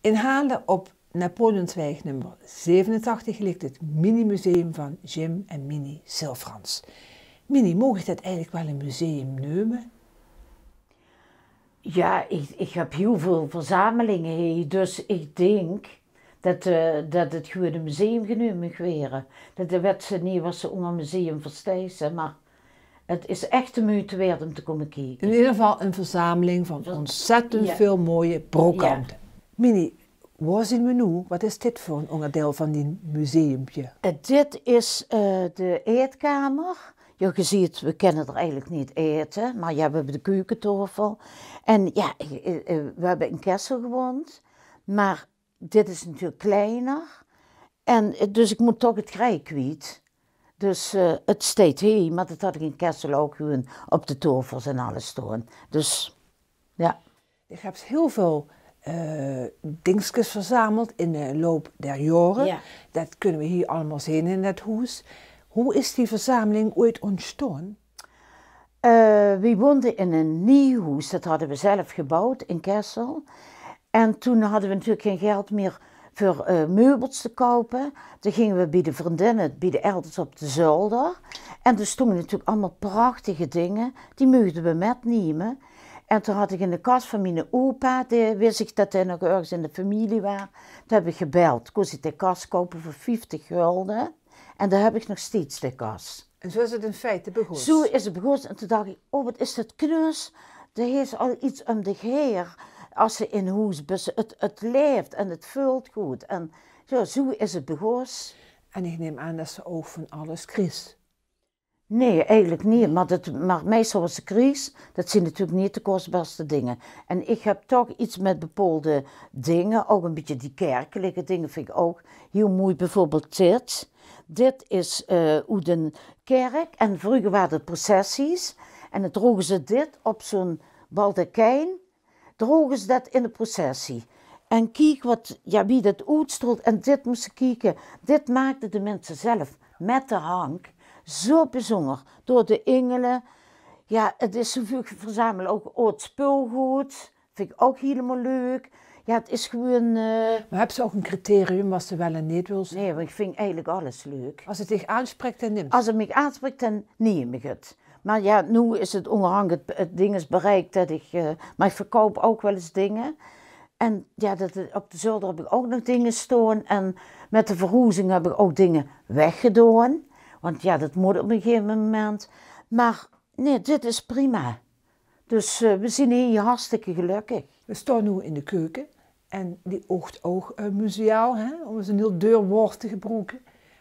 In op Napoleonsweg nummer 87 ligt het mini-museum van Jim en Minnie Silfrans. Minnie, mogen dat eigenlijk wel een museum noemen? Ja, ik, ik heb heel veel verzamelingen, dus ik denk dat, eh, dat het gewoon een museum genoemd werd. Dat de werd ze niet was ze om een museum verstijzen, maar het is echt de moeite waard om te komen kijken. In ieder geval een verzameling van ontzettend veel mooie brokanten. Mini, waar zien we nu? Wat is dit voor een onderdeel van die museumpje? Eh, dit is eh, de eetkamer. Ja, je ziet, we kennen er eigenlijk niet eten, maar ja, we hebben de keukentofel. En ja, eh, we hebben in Kessel gewoond, maar dit is natuurlijk kleiner. En dus ik moet toch het grij Dus het steekt hier, maar dat had ik in Kessel ook gewoon op de tovers en alles doen. Dus ja. Je hebt heel veel uh, verzameld in de loop der jaren. Dat kunnen we hier allemaal zien in dat huis. Hoe is die verzameling ooit ontstaan? Eh, we woonden in een nieuw huis, dat hadden we zelf gebouwd in Kessel. En toen hadden we natuurlijk geen geld meer voor uh, meubels te kopen. Toen gingen we bij de vriendinnen, bij de elders op de zolder. En er stonden natuurlijk allemaal prachtige dingen, die mochten we metnemen. En toen had ik in de kast van mijn opa, die wist ik dat hij nog ergens in de familie was. Toen heb ik gebeld. Koos ik de kast kopen voor 50 gulden. En daar heb ik nog steeds de kast. En zo is het in feite begonnen? Zo is het begonnen. En toen dacht ik, oh wat is dat knus. Er heeft al iets om de geer. Als ze in hoes, het, het leeft en het vult goed. En zo, zo is het begonnen. En ik neem aan dat ze ook van alles kreeg. Nee, eigenlijk niet. Maar, dat, maar meestal was de crisis. Dat zijn natuurlijk niet de kostbaarste dingen. En ik heb toch iets met bepaalde dingen. Ook een beetje die kerkelijke dingen vind ik ook heel mooi. Bijvoorbeeld dit. Dit is uh, hoe kerk. En vroeger waren het processies. En dan droegen ze dit op zo'n baldakijn. Droegen ze dat in de processie. En kijk wat, ja, wie dat uitstoot. En dit moesten kijken. Dit maakten de mensen zelf. Met de hank zo bijzonder door de engelen. Ja, het is zoveel verzamelen. Ook oud spulgoed, vind ik ook helemaal leuk. Ja, het is gewoon... Uh... Maar hebben ze ook een criterium wat ze wel en niet wil zijn? Nee, want ik vind eigenlijk alles leuk. Als het zich aanspreekt, dan neemt Als het me aanspreekt, dan neem ik het. Maar ja, nu is het onderhangend het, het ding is bereikt dat ik... Eh, maar ik verkoop ook wel eens dingen. En ja, dat, eh, op de zolder heb ik ook nog dingen staan. En met de verhoezing heb ik ook dingen weggedaan. Want ja, dat moet op een gegeven moment. Maar nee, dit is prima. Dus eh, we zien hier hartstikke gelukkig. We staan nu in de keuken en die oogt ook museaal, hè? om eens een heel deur woord te gebruiken.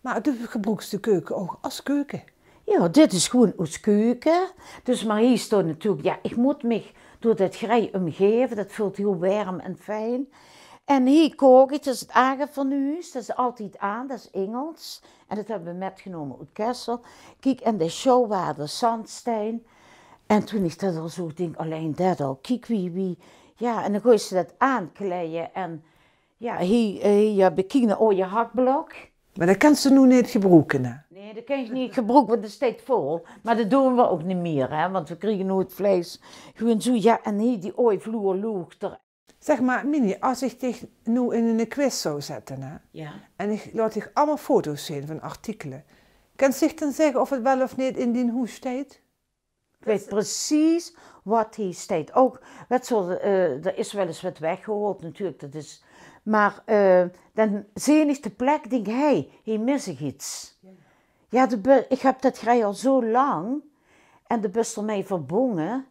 Maar het gebroekste de keuken ook als keuken. Ja, dit is gewoon ons keuken. Dus maar hier staat natuurlijk, ja, ik moet me door dit grij omgeven. Dat voelt heel warm en fijn. En hier kook het, dat is het eigen dat is altijd aan, dat is Engels. En dat hebben we metgenomen uit Kessel. Kijk, en de show waren zandsteen. En toen is dat al zo, denk alleen dat al, kijk wie, wie. Ja, en dan gooi ze dat kleien en ja, hier, hier eh, bekijken, oh je hakblok. Maar dat kan ze nu niet gebruiken, hè? Nee, dat kan je niet gebruiken, want dat steekt vol. Maar dat doen we ook niet meer, hè, want we krijgen nu het vlees gewoon zo, ja, en hier die ooi vloer Zeg maar, Mini, als ik dich nu in een quiz zou zetten hè, ja. en ik laat dich allemaal foto's zien van artikelen, kan zich dan zeggen of het wel of niet in die hoes staat? Ik weet precies wat hier staat. Ook, wat zo, eh, er is wel eens wat weggehold natuurlijk. Dat is, maar uh, dan zie je de plek, denk hij, hey, hier mis iets. Ja, de ik heb dat grij al zo lang en de bus ermee verbongen.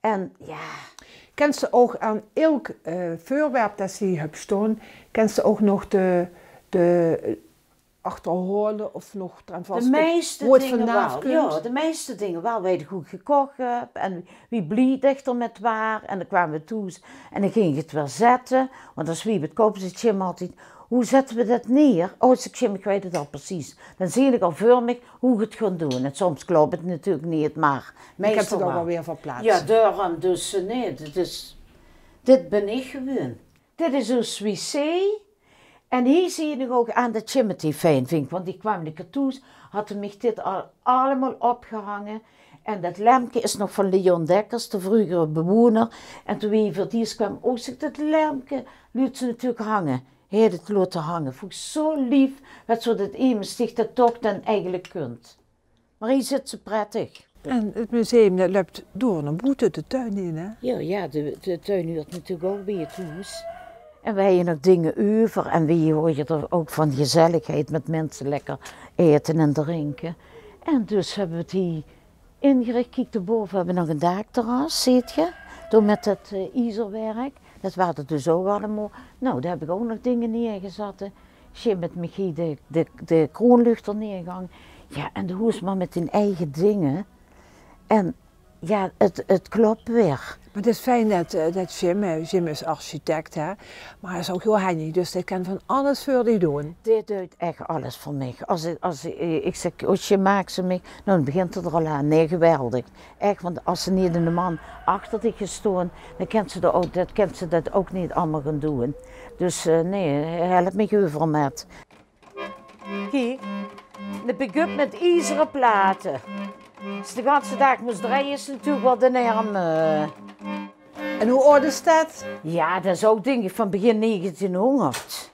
En ja kent ze ook aan elk uh, voorwerp dat ze hebt staan, kent ze ook nog de, de of nog eraan vast. De meeste dingen Ja, de meeste dingen wel. Weet ik gekocht heb eh, en wie blied echter met waar. En dan kwamen we toe en dan ging ik het wel zetten. Want als wie het koopt, zit Jim altijd hoe zetten we dat neer? Oh, ik, zeg, ik weet het al precies. Dan zie ik al voor me hoe ik het ga doen. En soms klopt het natuurlijk niet, maar Ik heb het ook alweer verplaatst. Ja, daarom dus, eh, nee, dit, is, dit ben ik gewoon. Dit is een wc. En hier zie je nog ook aan de Chimney Veenvink, want die kwam de toe, had hem dit al allemaal opgehangen. En dat lampje is nog van Leon Dekkers, de vroegere bewoner. En toen hij voor kwam, ook ik dat lampje liet ze natuurlijk hangen heden te hangen. Vond ik zo lief dat zo dat iemand zich dat toch dan eigenlijk kunt. Maar hier zit ze prettig. En het museum dat loopt door een boete de tuin in, hè? Ja, ja de, de tuin huurt natuurlijk ook bij het huis. En wij hebben nog dingen over en we hoor je er ook van gezelligheid met mensen lekker eten en drinken. En dus hebben we die ingericht. Kijk, daarboven hebben we nog een dakterras, ziet je? Door met het uh, eh, ijzerwerk. Dat waren er dus ook allemaal. Nou, daar heb ik ook nog dingen neergezet. Jim met Michie de, de, de kroonluchter neergang. Ja, en de hoesman met zijn eigen dingen. En ja, het, het klopt weer. Maar het is fijn dat, eh, dat Jim, eh, Jim is architect, hè? maar hij is ook heel handig, dus hij kan van alles voor die doen. Dit doet echt alles voor mij. Als ik, als ik, eh, ik zeg, als je maakt ze mee, nou, dan begint het er al aan. Nee, geweldig. Echt, want als ze niet de man achter die gestoord, dan kan ze, dat ook, dat ze dat ook niet allemaal gaan doen. Dus nee, help me gewoon met. Kijk, de pick-up met ijzeren platen. Dus de laatste dag moest draaien is natuurlijk wel de nerm. Eh. En hoe oud is dat? Ja, dat is ook dingen van begin 1900.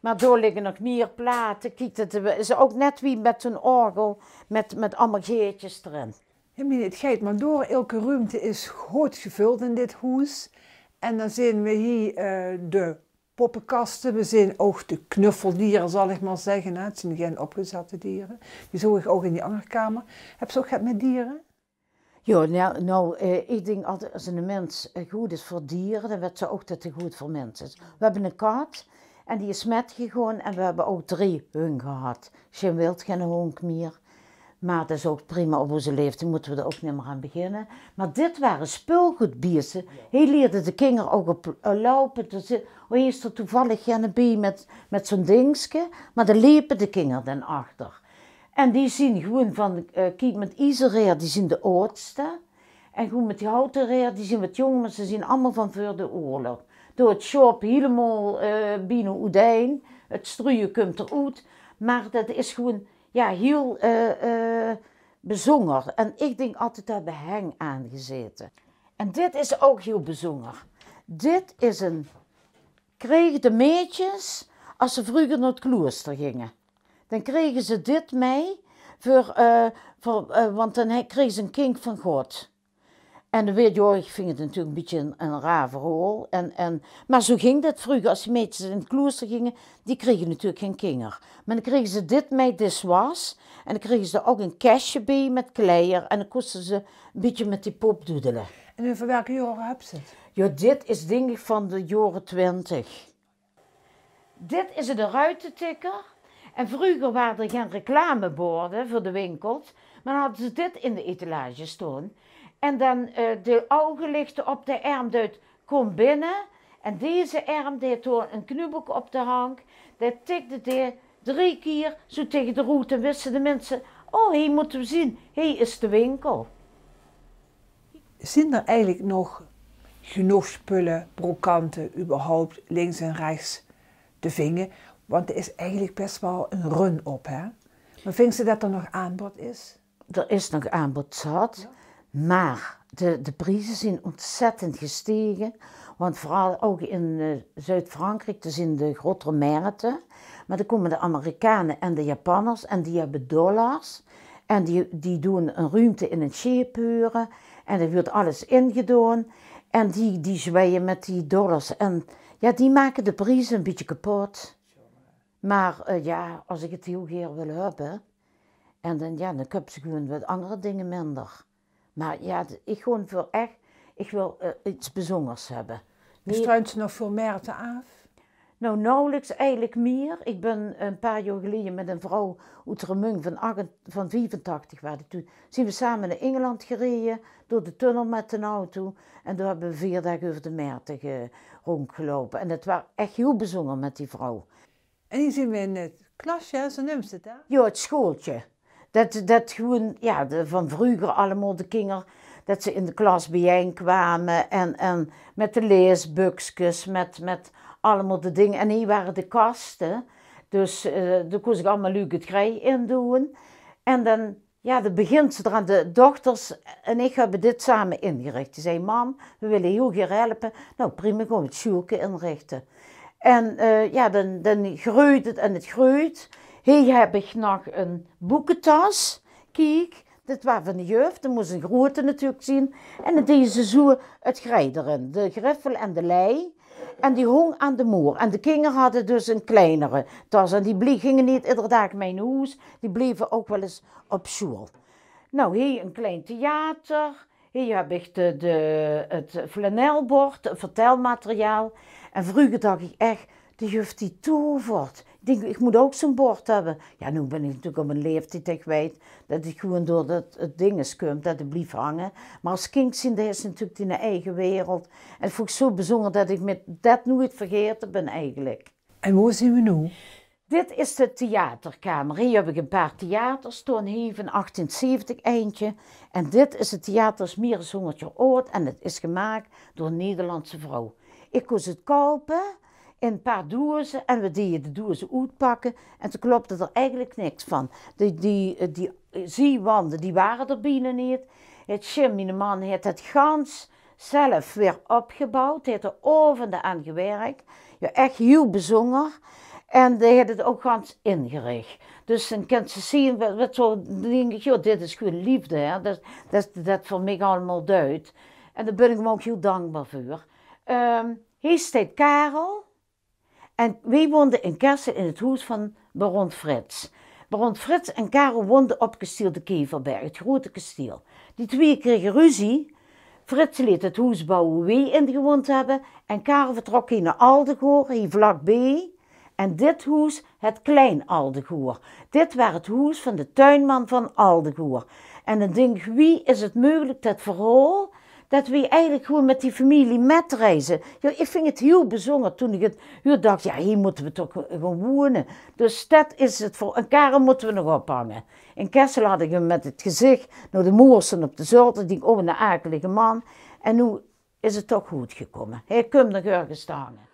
Maar door liggen nog meer platen. Kijk, dat is ook net wie met een orgel met, met allemaal geertjes erin. Ja, meneer, het geit maar door. Elke ruimte is goed gevuld in dit huis. En dan zien we hier eh, de poppenkasten. We zien ook de knuffeldieren, zal ik maar zeggen. Hè. Het zijn geen opgezette dieren. Die zag ik ook in die andere kamer. Heb je ook gehad met dieren? Ja, nou, nou eh, ik denk altijd als een mens eh, goed is voor dieren, dan werd ze ook dat goed voor mensen We hebben een kat en die is met en we hebben ook drie hun gehad. Je wilt geen honk meer. Maar dat is ook prima op onze leeftijd, moeten we er ook niet meer aan beginnen. Maar dit waren speelgoedbiersen. Hij leerde de kinderen ook op eh, lopen. Dus, oh, is er toevallig geen met, met zo'n dingetje. Maar daar liepen de kinderen dan achter. En die zien gewoon van, uh, eh, kijk met Isereer, die zien de oudste. En gewoon met die houten die zien wat jonger, maar ze zien allemaal van voor de oorlog. Door het shop helemaal uh, eh, binnen Oedijn. Het struien komt eruit. Maar dat is gewoon ja, heel eh, eh, bezonger En ik denk altijd dat heng aangezeten. En dit is ook heel bezonger Dit is een kregen de meisjes, als ze vroeger naar het klooster gingen, dan kregen ze dit mee, voor, eh, voor want dan kregen ze een kind van God. En de Weerjorg oh, ving het natuurlijk een beetje een, een raar verhoor. En, en, maar zo ging dat vroeger. Als die meisjes in het klooster gingen, die kregen natuurlijk geen kinger. Maar dan kregen ze dit met dit was. En dan kregen ze ook een kastje bij met kleier. En dan kosten ze een beetje met die pop En van welke jaren heb ze het? Ja, dit is denk ik van de jaren twintig. Dit is de ruitentikker. En vroeger waren er geen reclameborden voor de winkels. Maar dan hadden ze dit in de etalage staan. En dan eh, de ogen lichten op de arm komt kom binnen. En deze arm deed door een knubbel op de hank. Dat tikte de drie keer zo tegen de route, En wisten de mensen, oh, hier moeten we zien, hier is de winkel. Zijn er eigenlijk nog genoeg spullen, brokanten, überhaupt links en rechts te vingen? Want er is eigenlijk best wel een run op, hè? Maar vindt ze dat er nog aanbod is? Er is nog aanbod zat. Maar de, de prijzen zijn ontzettend gestegen. Want vooral ook in eh, Zuid-Frankrijk, dus in de grotere merten. Maar dan komen de Amerikanen en de Japanners en die hebben dollars. En die, die doen een ruimte in een huren. En er wordt alles ingedoen. En die, die zwaaien met die dollars. En ja, die maken de prijzen een beetje kapot. Maar eh, ja, als ik het heel keer wil hebben. En dan, ja, dan heb ze gewoon wat andere dingen minder. Maar ja, ik gewoon voor echt, ik wil eh, iets bijzonders hebben. Dus struint ze nog veel merten af? Nou, nauwelijks eigenlijk meer. Ik ben een paar jaar geleden met een vrouw uit van, van 85, waar toen, zijn we samen naar Engeland gereden, door de tunnel met een auto. En daar hebben we vier dagen over de Merten rondgelopen. En dat was echt heel bijzonder met die vrouw. En die zien we in het klasje, zo noemt het hè? Ja, het schooltje. Dat, dat gewoon, ja, de, van vroeger allemaal de kinderen, dat ze in de klas bijeenkwamen en, en met de leesbukjes met, met allemaal de dingen. En hier waren de kasten, dus uh, daar kon ik allemaal leuke het in doen. En dan, ja, dan begint ze eraan. De dochters en ik hebben dit samen ingericht. Ze zei, mam, we willen heel hier helpen. Nou, prima, gewoon het sjoeken inrichten. En eh, ja, dan, dan groeit het en het groeit. Hier heb ik nog een boekentas. Kijk, dit was van de jeugd. Dat moest een grote natuurlijk zien. En in deze zoe het grijderen. De griffel en de lei. En die hong aan de moer. En de kinderen hadden dus een kleinere tas. En die gingen niet iedere dag mijn hoes. Die bleven ook wel eens op school. Nou, hier een klein theater. Hier heb ik de, het flanelbord, het vertelmateriaal. En vroeger dacht ik echt, de juf die tovert denk, ik moet ook zo'n bord hebben. Ja, nu ben ik natuurlijk op mijn leeftijd dat weet dat ik gewoon door dat, het ding komt, dat het blijft hangen. Maar als kind zien, is natuurlijk in de eigen wereld. En dat vond ik zo bijzonder dat ik met dat nooit vergeten ben eigenlijk. En waar zijn we nu? Dit is de theaterkamer. Hier heb ik een paar theaters. Toonheven, 1870 eindje. En dit is het theater Smieres Oort. En het is gemaakt door een Nederlandse vrouw. Ik koos het kopen in een paar dozen en we deden de dozen uitpakken en toen klopte er eigenlijk niks van. Die, die, eh, die eh, zeewanden die waren er binnen niet. Het Jim, mijn man, heeft het gans zelf weer opgebouwd, heeft er ovende aan gewerkt. Ja, echt heel bezonger En die heeft het ook gans ingericht. Dus dan kan ze zien, wat, zo, denk ik, dit is gewoon liefde. Hè? Dat, dat, dat voor mij allemaal duidt. En daar ben ik hem ook heel dankbaar voor. Ehm, hier staat Karel. En wij woonden in Kersen in het huis van baron Frits. Baron Frits en Karel woonden op kasteel de Keverberg, het grote kasteel. Die twee kregen ruzie. Frits liet het huis bouwen in gewoond hebben. En Karel vertrok hier naar Aldegoor, vlak B. En dit huis, het Klein Aldegoor. Dit was het huis van de tuinman van Aldegoor. En dan denk wie is het mogelijk dat verhaal dat we eigenlijk gewoon met die familie metreizen. Ja, ik vind het heel bijzonder toen ik het huur dacht, ja, hier moeten we toch gewoon wonen. Dus dat is het voor. En Karel moeten we nog ophangen. In Kessel had ik hem met het gezicht naar de Moersen op de zolder, die denk, de een akelige man. En nu is het toch goed gekomen. Hij komt nog ergens staan.